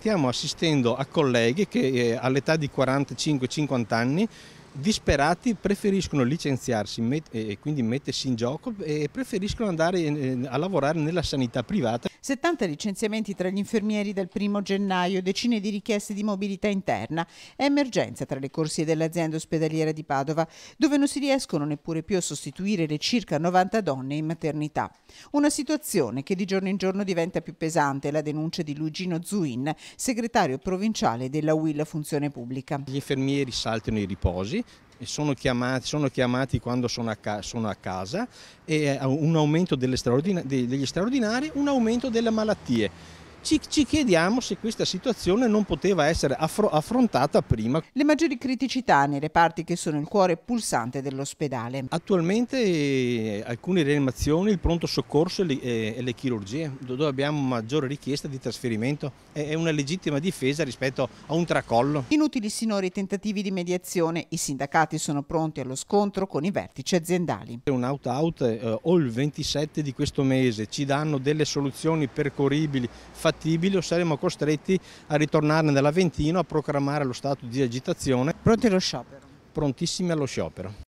stiamo assistendo a colleghi che eh, all'età di 45-50 anni disperati preferiscono licenziarsi e quindi mettersi in gioco e preferiscono andare eh, a lavorare nella sanità privata. 70 licenziamenti tra gli infermieri dal 1 gennaio, decine di richieste di mobilità interna. È emergenza tra le corsie dell'azienda ospedaliera di Padova, dove non si riescono neppure più a sostituire le circa 90 donne in maternità. Una situazione che di giorno in giorno diventa più pesante, la denuncia di Luigino Zuin, segretario provinciale della UIL Funzione Pubblica. Gli infermieri saltano i riposi pagati sono chiamati, sono chiamati, quando sono a, ca sono a casa, eh, un aumento straordina degli straordinari, un aumento delle malattie. Ci, ci, chiediamo se questa situazione non poteva essere affrontata prima. Le maggiori criticità nei reparti che sono il cuore pulsante dell'ospedale. Attualmente alcune rianimazioni, il pronto soccorso e le, e le, chirurgie, dove abbiamo maggiore richiesta di trasferimento, è una legittima difesa rispetto a un tracollo. Inutili sinora i tentativi di mediazione, i sindacati sono pronti allo scontro con i vertici aziendali. Un out-out eh, o il 27 di questo mese ci danno delle soluzioni percorribili, fattibili, infattibili o saremo costretti a ritornare nell'Aventino a proclamare lo stato di agitazione. Pronti allo sciopero? Prontissimi allo sciopero.